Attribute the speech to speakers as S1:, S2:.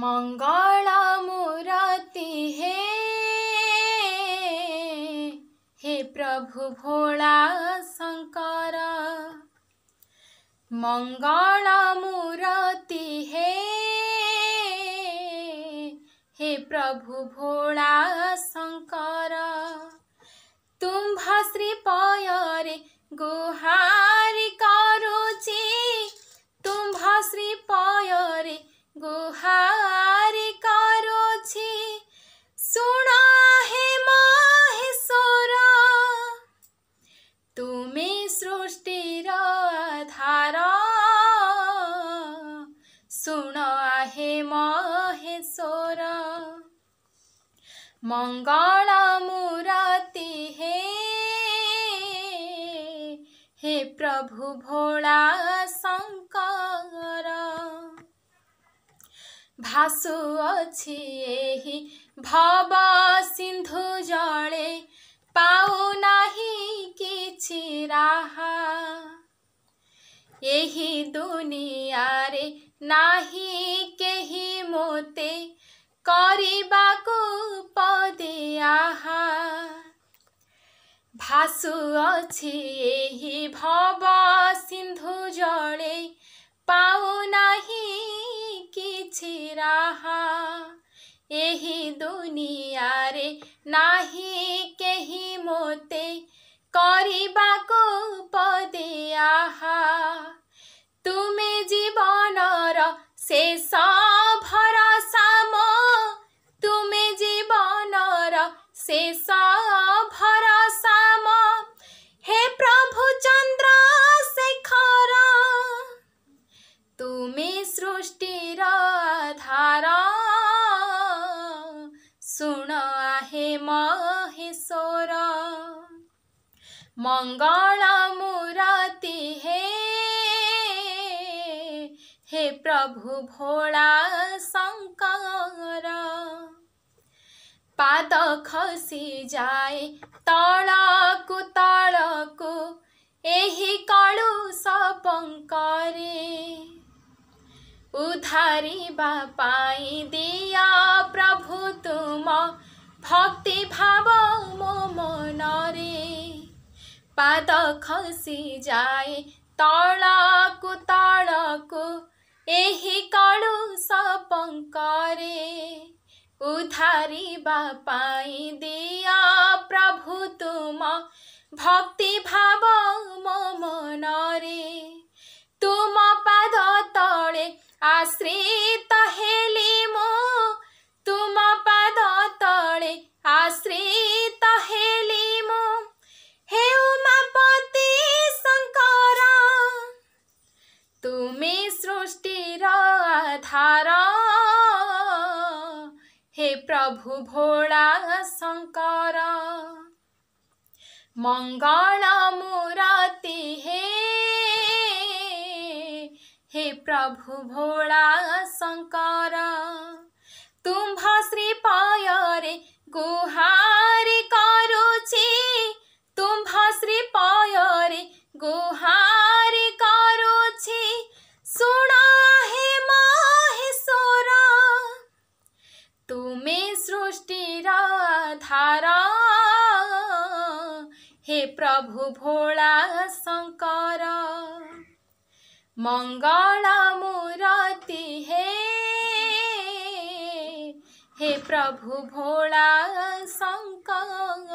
S1: मंगला मूर्ति हे हे प्रभु भोला शंकर मंगला मूर्ति है हे प्रभु भोला शंकर तुम्भ श्री पयरे गुहा সৃষ্টির ধার শুণ আহে মহেশ্বর মঙ্গল মূরতি হে হে প্রভু ভোলা শঙ্কর ভাসু ଅଛି ଏହି ভব সিন্ধু জলে পাওনা কিছু রাহা এহি দুনিয়ারে নাহি কেহি মোতে করিবাকু পদে আহা ভাসু আছে এহি ভব সিন্ধু জলে পাও নাহি কিছু রাহা ଏହି ଦୁନିଆରେ ନା करिबा को तुमे जीवन र शेष भरोसा मो जीवन र शेष भरोसा प्रभु चंद्र शेखर तुमे सृष्टि र आधार सुन आहे महेश्वरा ମଙ୍ଗଳ ମୂରତି ହେ ହେ ପ୍ରଭୁ ଭୋଳା ଶଙ୍କର ପାଦ ଖସି ଯାଏ ତଳକୁ ତଳକୁ ଏହି କଳୁ ସପଙ୍କରେ ଉଧାରିବା ପାଇଁ ଦିଅ ପ୍ରଭୁ ତୁମ ଭକ୍ତି ଭାବ ପାଦ ଖସି ଯାଏ ତଳକୁ ତଳକୁ ଏହି କଳୁ ସପଙ୍କରେ ଉଧାରିବା ପାଇଁ ଦିଅ ପ୍ରଭୁ ତୁମ ଭକ୍ତିଭାବ ମୋ ମନରେ ତୁମ ପାଦ ତଳେ ଆଶ୍ରିତ धारा हे प्रभु भोला शंकर मंगल मूरति हे हे प्रभु भोला धारा हे प्रभु भोला शंकर मंगल मूरति हे हे प्रभु भोला शंकर